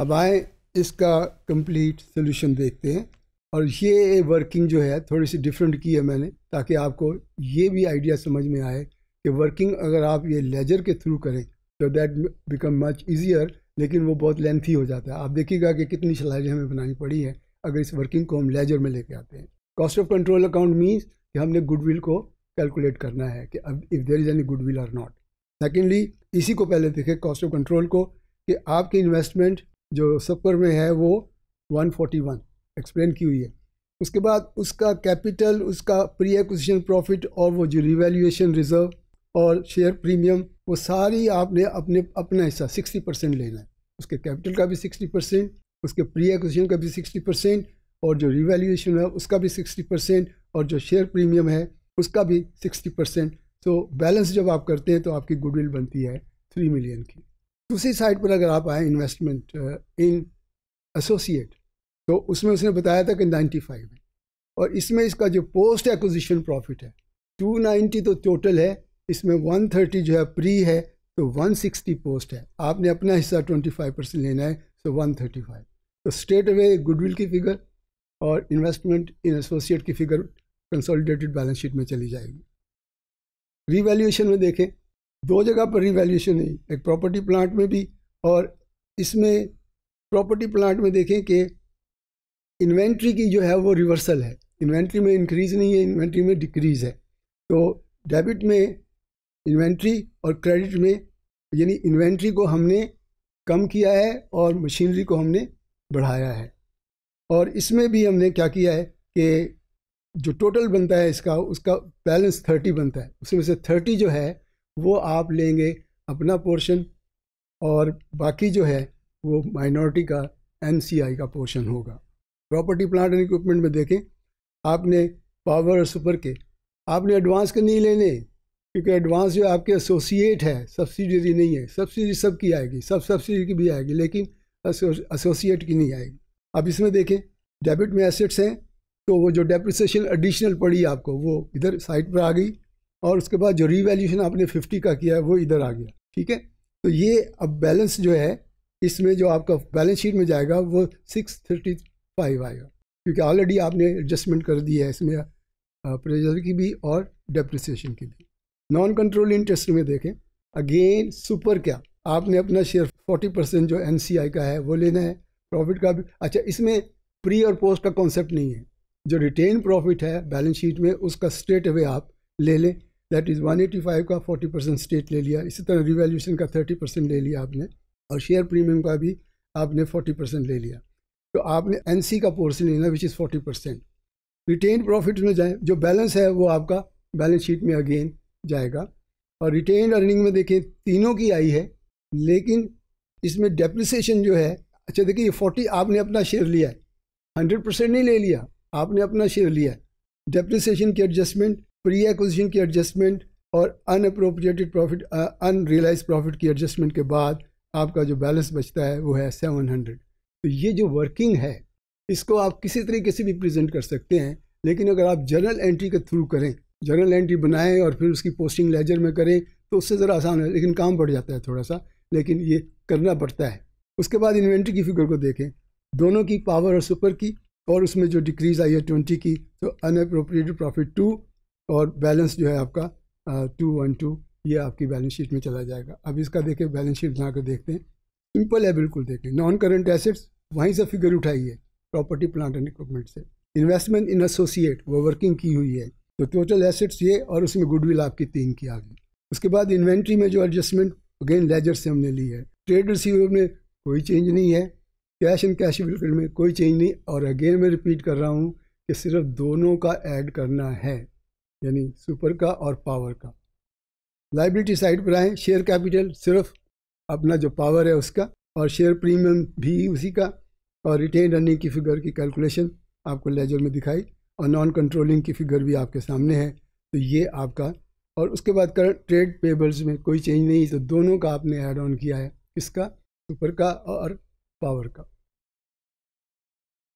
अब आए इसका कंप्लीट सोल्यूशन देखते हैं और ये वर्किंग जो है थोड़ी सी डिफरेंट की है मैंने ताकि आपको ये भी आइडिया समझ में आए कि वर्किंग अगर आप ये लेजर के थ्रू करें तो दैट बिकम मच ईजियर लेकिन वो बहुत लेंथी हो जाता है आप देखिएगा कि कितनी स्लाइड हमें बनानी पड़ी है अगर इस वर्किंग को हम लेजर में लेके आते हैं cost of control account means कि हमने गुडविल को कैलकुलेट करना है कि अब if there is any goodwill or not secondly इसी को पहले देखें कॉस्ट ऑफ कंट्रोल को कि आपकी इन्वेस्टमेंट जो सफर में है वो 141 एक्सप्लेन की हुई है उसके बाद उसका कैपिटल उसका प्री एक्विजिशन प्रॉफिट और वो जो रिवेल्यूएशन रिजर्व और शेयर प्रीमियम वो सारी आपने अपने अपना हिस्सा 60 परसेंट लेना है उसके कैपिटल का भी 60 परसेंट उसके प्री एक्विजिशन का भी 60 परसेंट और जो रिवेल्यूएशन है उसका भी 60 परसेंट और जो शेयर प्रीमियम है उसका भी 60 परसेंट तो बैलेंस जब आप करते हैं तो आपकी गुडविल बनती है थ्री मिलियन की दूसरी साइड पर अगर आप आए इन्वेस्टमेंट इन एसोसिएट तो उसमें उसने बताया था कि नाइन्टी फाइव है और इसमें इसका जो पोस्ट एक्विजिशन प्रॉफिट है टू नाइन्टी तो टोटल है इसमें वन थर्टी जो है प्री है तो वन सिक्सटी पोस्ट है आपने अपना हिस्सा ट्वेंटी फाइव परसेंट लेना है तो फाइव तो स्ट्रेट अवे गुडविल की फिगर और इन्वेस्टमेंट इन एसोसिएट की फिगर कंसोलिडेटेड बैलेंस शीट में चली जाएगी रीवैल्यूएशन में देखें दो जगह पर रिवैल्यूशन हुई एक प्रॉपर्टी प्लांट में भी और इसमें प्रॉपर्टी प्लांट में देखें कि इन्वेंट्री की जो है वो रिवर्सल है इन्वेंट्री में इंक्रीज नहीं है इन्वेंट्री में डिक्रीज है तो डेबिट में इन्वेंट्री और क्रेडिट में यानी इन्वेंट्री को हमने कम किया है और मशीनरी को हमने बढ़ाया है और इसमें भी हमने क्या किया है कि जो टोटल बनता है इसका उसका बैलेंस थर्टी बनता है उसमें से थर्टी जो है वो आप लेंगे अपना पोर्शन और बाकी जो है वो माइनॉरिटी का एमसीआई का पोर्शन होगा प्रॉपर्टी प्लांट एंड इक्विपमेंट में देखें आपने पावर और सुपर के आपने एडवांस के नहीं लेने क्योंकि एडवांस जो आपके एसोसिएट है सब्सिडरी नहीं है सब्सिडी सब की आएगी सब सब्सिडी की भी आएगी लेकिन एसोसिएट की नहीं आएगी अब इसमें देखें डेबिट में एसेट्स हैं तो वो जो डेप्रिसिएशन एडिशनल पड़ी आपको वो इधर साइड पर आ गई और उसके बाद जो रिवेल्यूशन आपने फिफ्टी का किया है वो इधर आ गया ठीक है तो ये अब बैलेंस जो है इसमें जो आपका बैलेंस शीट में जाएगा वो सिक्स थर्टी फाइव आएगा क्योंकि ऑलरेडी आपने एडजस्टमेंट कर दिया है इसमें प्रेजर की भी और डेप्रिसिएशन की भी नॉन कंट्रोल इंटरेस्ट में देखें अगेन सुपर क्या आपने अपना शेयर फोर्टी परसेंट जो एन का है वो लेना है प्रॉफिट का भी अच्छा इसमें प्री और पोस्ट का कॉन्सेप्ट नहीं है जो रिटेन प्रॉफिट है बैलेंस शीट में उसका स्ट्रेट अवे आप ले लें दैट इज़ 185 का 40 परसेंट स्टेट ले लिया इसी तरह रिवैल्यूशन का 30 परसेंट ले लिया आपने और शेयर प्रीमियम का भी आपने 40 परसेंट ले लिया तो आपने एन का पोर्सन लेना which is 40 percent retain profit में जाए जो बैलेंस है वो आपका बैलेंस शीट में अगेन जाएगा और रिटेन अर्निंग में देखिए तीनों की आई है लेकिन इसमें डेप्रिसिएशन जो है अच्छा देखिए ये फोर्टी आपने अपना शेयर लिया है हंड्रेड परसेंट नहीं ले लिया आपने अपना शेयर लिया है डेप्रिसिएशन की एडजस्टमेंट प्री एक्विजिशन की एडजस्टमेंट और अनअप्रोप्रिएटेड प्रॉफिट अनरियलाइज प्रॉफिट की एडजस्टमेंट के बाद आपका जो बैलेंस बचता है वो है सेवन हंड्रेड तो ये जो वर्किंग है इसको आप किसी तरीके से भी प्रेजेंट कर सकते हैं लेकिन अगर आप जर्नल एंट्री के थ्रू करें जर्नल एंट्री बनाएं और फिर उसकी पोस्टिंग लेजर में करें तो उससे ज़रा आसान है लेकिन काम बढ़ जाता है थोड़ा सा लेकिन ये करना पड़ता है उसके बाद इन्वेंट्री की फिगर को देखें दोनों की पावर और सुपर की और उसमें जो डिक्रीज आई है ट्वेंटी की तो अनअप्रोप्रिएटेड प्रॉफिट टू और बैलेंस जो है आपका टू वन टू ये आपकी बैलेंस शीट में चला जाएगा अब इसका देखें बैलेंस शीट बना कर देखते हैं सिंपल है बिल्कुल देखें नॉन करंट एसेट्स वहीं से फिगर उठाइए प्रॉपर्टी प्लांट एंड इक्विपमेंट से इन्वेस्टमेंट इन एसोसिएट वो वर्किंग की हुई है तो टोटल एसेट्स ये और उसमें गुडविल आपकी तीन की आ गई उसके बाद इन्वेंट्री में जो एडजस्टमेंट अगेन लेजर से हमने ली है ट्रेड रिसीवर में कोई चेंज नहीं है कैश एंड कैश में कोई चेंज नहीं और अगेन मैं रिपीट कर रहा हूँ कि सिर्फ दोनों का ऐड करना है यानी सुपर का और पावर का लाइबिलिटी साइड पर आए शेयर कैपिटल सिर्फ अपना जो पावर है उसका और शेयर प्रीमियम भी उसी का और रिटेन रनिंग की फिगर की कैलकुलेशन आपको लेजर में दिखाई और नॉन कंट्रोलिंग की फिगर भी आपके सामने है तो ये आपका और उसके बाद कर ट्रेड पेबल्स में कोई चेंज नहीं तो दोनों का आपने एड ऑन किया है किसका सुपर का और पावर का